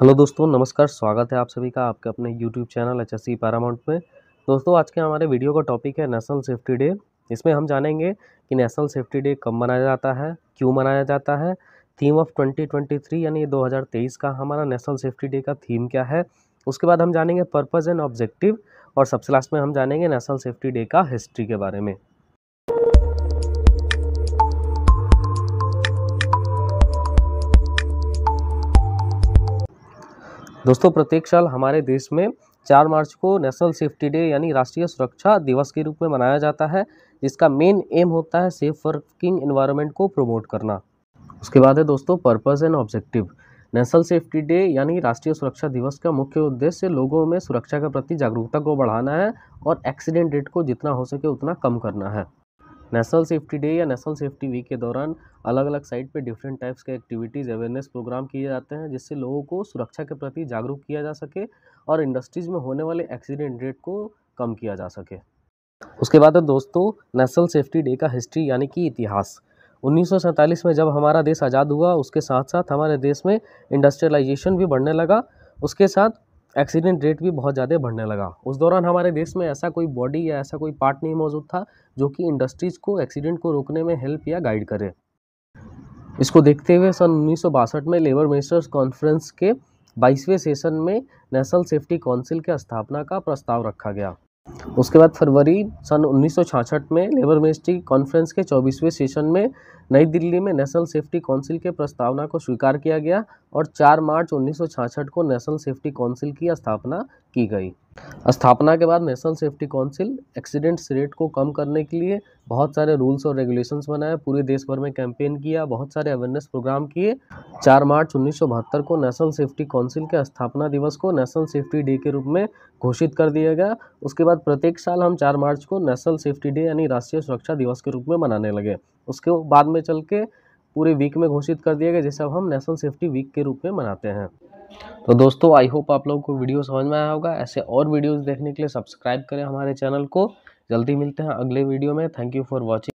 hello दोस्तों नमस्कार स्वागत है आप सभी का आपके अपने YouTube channel H S C Paramount में दोस्तों आज के हमारे वीडियो का टॉपिक है नेशनल सेफ्टी डे इसमें हम जानेंगे कि नेशनल सेफ्टी डे कब मनाया जाता है क्यों मनाया जाता है थीम ऑफ 2023 यानी 2023 का हमारा नेशनल सेफ्टी डे का थीम क्या है उसके बाद हम जानेंगे पर्पज़ एंड ऑब्जेक्टिव और सबसे लास्ट में हम जानेंगे नेशनल सेफ्टी डे का हिस्ट्री के बारे में दोस्तों प्रत्येक साल हमारे देश में चार मार्च को नेशनल सेफ्टी डे यानी राष्ट्रीय सुरक्षा दिवस के रूप में मनाया जाता है जिसका मेन एम होता है सेफ वर्किंग इन्वायरमेंट को प्रमोट करना उसके बाद है दोस्तों purpose and objective national safety day यानी राष्ट्रीय सुरक्षा दिवस का मुख्य उद्देश्य लोगों में सुरक्षा के प्रति जागरूकता को बढ़ाना है और एक्सीडेंट रेट को जितना हो सके उतना कम करना है नेशनल सेफ्टी डे या नेशनल सेफ्टी वीक के दौरान अलग अलग साइट पे डिफरेंट टाइप्स के एक्टिविटीज़ अवेयरनेस प्रोग्राम किए जाते हैं जिससे लोगों को सुरक्षा के प्रति जागरूक किया जा सके और इंडस्ट्रीज़ में होने वाले एक्सीडेंट रेट को कम किया जा सके उसके बाद दोस्तों नेशनल सेफ्टी डे का हिस्ट्री यानी कि इतिहास उन्नीस में जब हमारा देश आज़ाद हुआ उसके साथ साथ हमारे देश में इंडस्ट्रियलाइजेशन भी बढ़ने लगा उसके साथ एक्सीडेंट रेट भी बहुत ज़्यादा बढ़ने लगा उस दौरान हमारे देश में ऐसा कोई बॉडी या ऐसा कोई पार्ट नहीं मौजूद था जो कि इंडस्ट्रीज़ को एक्सीडेंट को रोकने में हेल्प या गाइड करे इसको देखते हुए सन उन्नीस में लेबर मिनिस्टर्स कॉन्फ्रेंस के बाईसवें सेशन में नेशनल सेफ्टी काउंसिल के स्थापना का प्रस्ताव रखा गया उसके बाद फरवरी सन उन्नीस में लेबर मिनिस्ट्री कॉन्फ्रेंस के 24वें सेशन में नई दिल्ली में नेशनल सेफ्टी काउंसिल के प्रस्तावना को स्वीकार किया गया और 4 मार्च उन्नीस को नेशनल सेफ्टी काउंसिल की स्थापना की गई स्थापना के बाद national safety council accidents rate को कम करने के लिए बहुत सारे रूल्स और रेगुलेशंस बनाए पूरे देश भर में कैंपेन किया बहुत सारे अवेयरनेस प्रोग्राम किए चार मार्च उन्नीस को नेशनल सेफ्टी काउंसिल के स्थापना दिवस को नेशनल सेफ्टी डे के रूप में घोषित कर दिया गया उसके बाद प्रत्येक साल हम चार मार्च को नेशनल सेफ्टी डे यानी राष्ट्रीय सुरक्षा दिवस के रूप में मनाने लगे उसके बाद में चल के पूरे वीक में घोषित कर दिया गया जिसे अब हम नेशनल सेफ्टी वीक के रूप में मनाते हैं तो दोस्तों आई होप आप लोगों को वीडियो समझ में आया होगा ऐसे और वीडियोज देखने के लिए सब्सक्राइब करें हमारे चैनल को जल्दी मिलते हैं अगले वीडियो में थैंक यू फॉर वॉचिंग